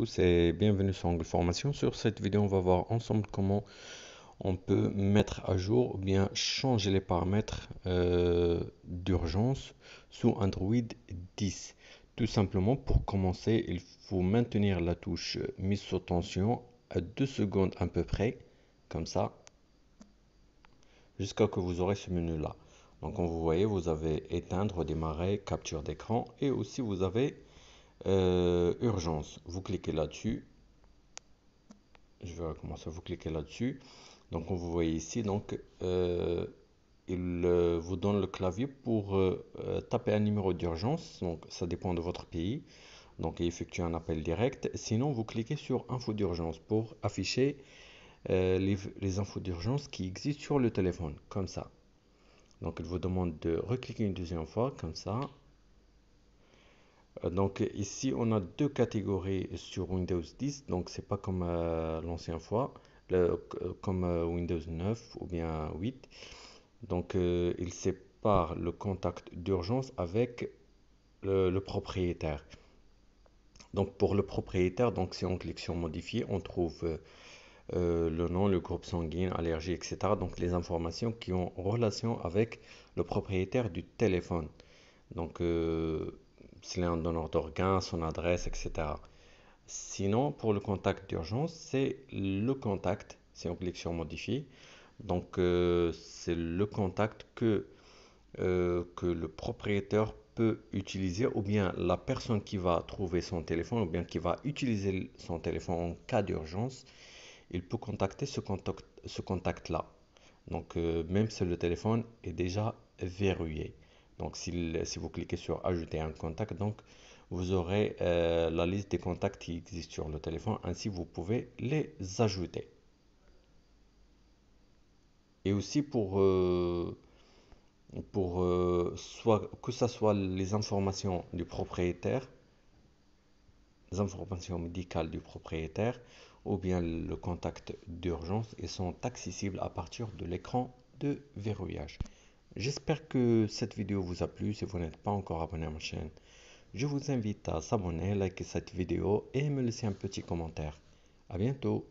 et c'est bienvenue sur Angle Formation. Sur cette vidéo on va voir ensemble comment on peut mettre à jour ou bien changer les paramètres euh, d'urgence sous Android 10. Tout simplement pour commencer il faut maintenir la touche mise sous tension à deux secondes à peu près comme ça jusqu'à ce que vous aurez ce menu là. Donc comme vous voyez vous avez éteindre, démarrer, capture d'écran et aussi vous avez euh, urgence. Vous cliquez là-dessus. Je vais recommencer. Vous cliquez là-dessus. Donc, vous voyez ici. Donc, euh, il euh, vous donne le clavier pour taper un numéro d'urgence. Donc, ça dépend de votre pays. Donc, effectuer un appel direct. Sinon, vous cliquez sur info d'urgence pour afficher les, les infos d'urgence qui existent sur le téléphone. Comme ça. Donc, il vous demande de recliquer une deuxième fois. Comme ça. Euh, donc ici on a deux catégories sur Windows 10 donc c'est pas comme l'ancien euh, l'ancienne fois euh, comme Windows 9 ou bien 8 donc il sépare le contact d'urgence avec le, propriétaire donc pour le propriétaire donc si on clique sur modifier on trouve le nom, le groupe sanguin, allergie, etc. Donc les informations qui ont relation avec le propriétaire du téléphone. Donc s'il est un donneur d'organes, son adresse, etc. Sinon, pour le contact d'urgence, c'est le contact, c'est on sur modifier. Donc, euh, c'est le contact que, euh, que le propriétaire peut utiliser ou bien la personne qui va trouver son téléphone ou bien qui va utiliser son téléphone en cas d'urgence, il peut contacter ce contact-là. Ce contact Donc, euh, même si le téléphone est déjà verrouillé. Donc si, vous cliquez sur ajouter un contact, donc vous aurez euh, la liste des contacts qui existent sur le téléphone. Ainsi, vous pouvez les ajouter. Et aussi pour, euh, euh, que ce soit les informations du propriétaire, les informations médicales du propriétaire ou bien le contact d'urgence, ils sont accessibles à partir de l'écran de verrouillage. J'espère que cette vidéo vous a plu. Si vous n'êtes pas encore abonné à ma chaîne, je vous invite à s'abonner, liker cette vidéo et me laisser un petit commentaire. A bientôt